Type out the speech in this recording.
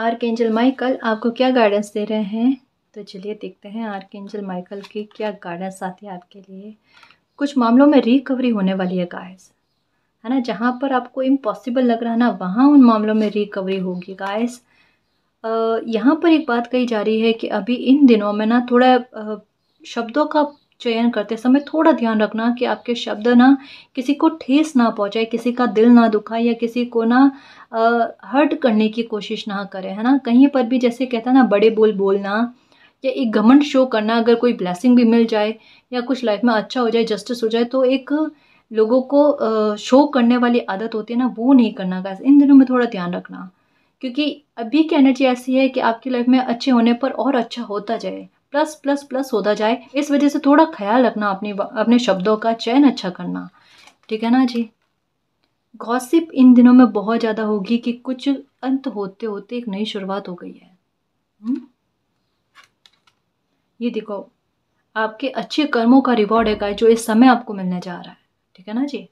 Archangel Michael आपको क्या guidance दे रहे हैं तो चलिए देखते हैं आर्केंजल माइकल की क्या गाइडेंस आती है आपके लिए कुछ मामलों में रिकवरी होने वाली है गाइस है ना जहाँ पर आपको इम्पॉसिबल लग रहा है ना वहाँ उन मामलों में रिकवरी होगी गाइस यहाँ पर एक बात कही जा रही है कि अभी इन दिनों में ना थोड़ा शब्दों का चयन करते समय थोड़ा ध्यान रखना कि आपके शब्द ना किसी को ठेस ना पहुँचाए किसी का दिल ना दुखाए या किसी को ना हर्ट करने की कोशिश ना करें है ना कहीं पर भी जैसे कहता है ना बड़े बोल बोलना या एक घमंड शो करना अगर कोई ब्लेसिंग भी मिल जाए या कुछ लाइफ में अच्छा हो जाए जस्टिस हो जाए तो एक लोगों को शो करने वाली आदत होती है ना वो नहीं करना का इन दिनों में थोड़ा ध्यान रखना क्योंकि अभी की एनर्जी ऐसी है कि आपकी लाइफ में अच्छे होने पर और अच्छा होता जाए प्लस प्लस प्लस होता जाए इस वजह से थोड़ा ख्याल रखना अपने अपने शब्दों का चयन अच्छा करना ठीक है ना जी गॉसिप इन दिनों में बहुत ज़्यादा होगी कि कुछ अंत होते होते एक नई शुरुआत हो गई है हुँ? हम्म? ये देखो आपके अच्छे कर्मों का रिवॉर्ड है जो इस समय आपको मिलने जा रहा है ठीक है ना जी